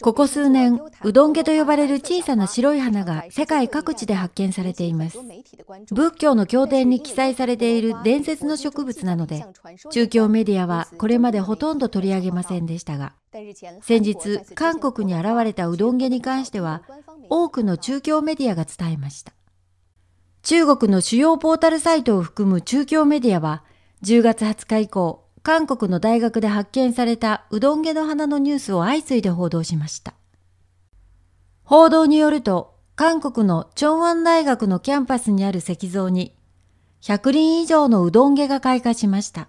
ここ数年、うどん毛と呼ばれる小さな白い花が世界各地で発見されています。仏教の経典に記載されている伝説の植物なので、中共メディアはこれまでほとんど取り上げませんでしたが、先日、韓国に現れたうどん毛に関しては、多くの中共メディアが伝えました。中国の主要ポータルサイトを含む中共メディアは、10月20日以降、韓国の大学で発見されたうどん毛の花のニュースを相次いで報道しました。報道によると、韓国のチョンワン大学のキャンパスにある石像に、100輪以上のうどん毛が開花しました。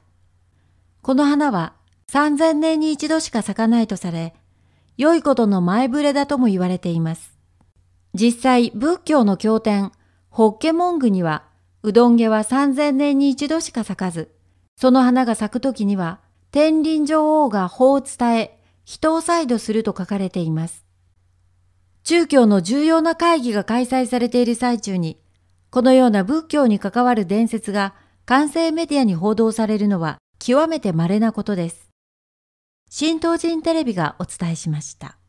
この花は3000年に一度しか咲かないとされ、良いことの前触れだとも言われています。実際、仏教の経典、ホッケモングには、うどん毛は3000年に一度しか咲かず、その花が咲く時には、天輪女王が法を伝え、人を再度すると書かれています。中教の重要な会議が開催されている最中に、このような仏教に関わる伝説が完成メディアに報道されるのは極めて稀なことです。新東人テレビがお伝えしました。